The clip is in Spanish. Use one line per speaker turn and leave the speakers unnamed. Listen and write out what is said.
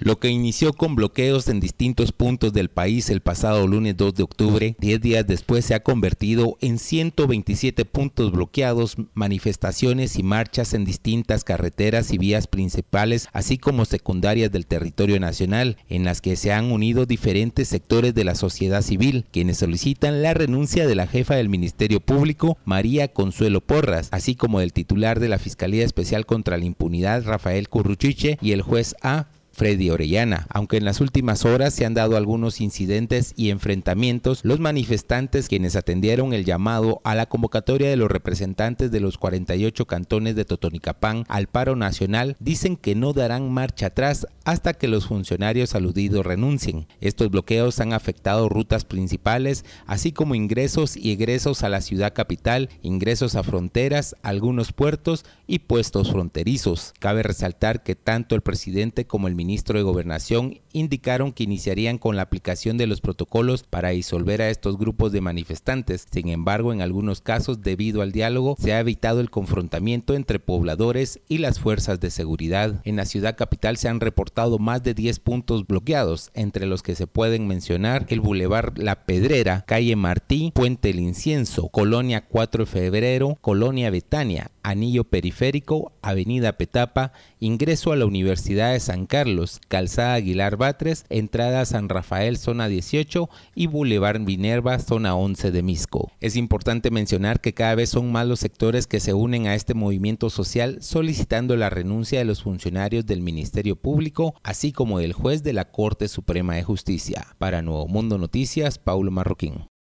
Lo que inició con bloqueos en distintos puntos del país el pasado lunes 2 de octubre, 10 días después se ha convertido en 127 puntos bloqueados, manifestaciones y marchas en distintas carreteras y vías principales, así como secundarias del territorio nacional, en las que se han unido diferentes sectores de la sociedad civil, quienes solicitan la renuncia de la jefa del Ministerio Público, María Consuelo Porras, así como del titular de la Fiscalía Especial contra la Impunidad, Rafael Curruchiche, y el juez A. Freddy Orellana. Aunque en las últimas horas se han dado algunos incidentes y enfrentamientos, los manifestantes quienes atendieron el llamado a la convocatoria de los representantes de los 48 cantones de Totonicapán al paro nacional dicen que no darán marcha atrás hasta que los funcionarios aludidos renuncien. Estos bloqueos han afectado rutas principales, así como ingresos y egresos a la ciudad capital, ingresos a fronteras, algunos puertos y puestos fronterizos. Cabe resaltar que tanto el presidente como el ministro ministro de Gobernación indicaron que iniciarían con la aplicación de los protocolos para disolver a estos grupos de manifestantes. Sin embargo, en algunos casos, debido al diálogo, se ha evitado el confrontamiento entre pobladores y las fuerzas de seguridad. En la ciudad capital se han reportado más de 10 puntos bloqueados, entre los que se pueden mencionar el bulevar La Pedrera, Calle Martí, Puente El Incienso, Colonia 4 de Febrero, Colonia Betania, Anillo Periférico, Avenida Petapa, ingreso a la Universidad de San Carlos, Calzada Aguilar Batres, entrada a San Rafael, zona 18 y Boulevard Minerva, zona 11 de Misco. Es importante mencionar que cada vez son más los sectores que se unen a este movimiento social solicitando la renuncia de los funcionarios del Ministerio Público, así como del juez de la Corte Suprema de Justicia. Para Nuevo Mundo Noticias, Paulo Marroquín.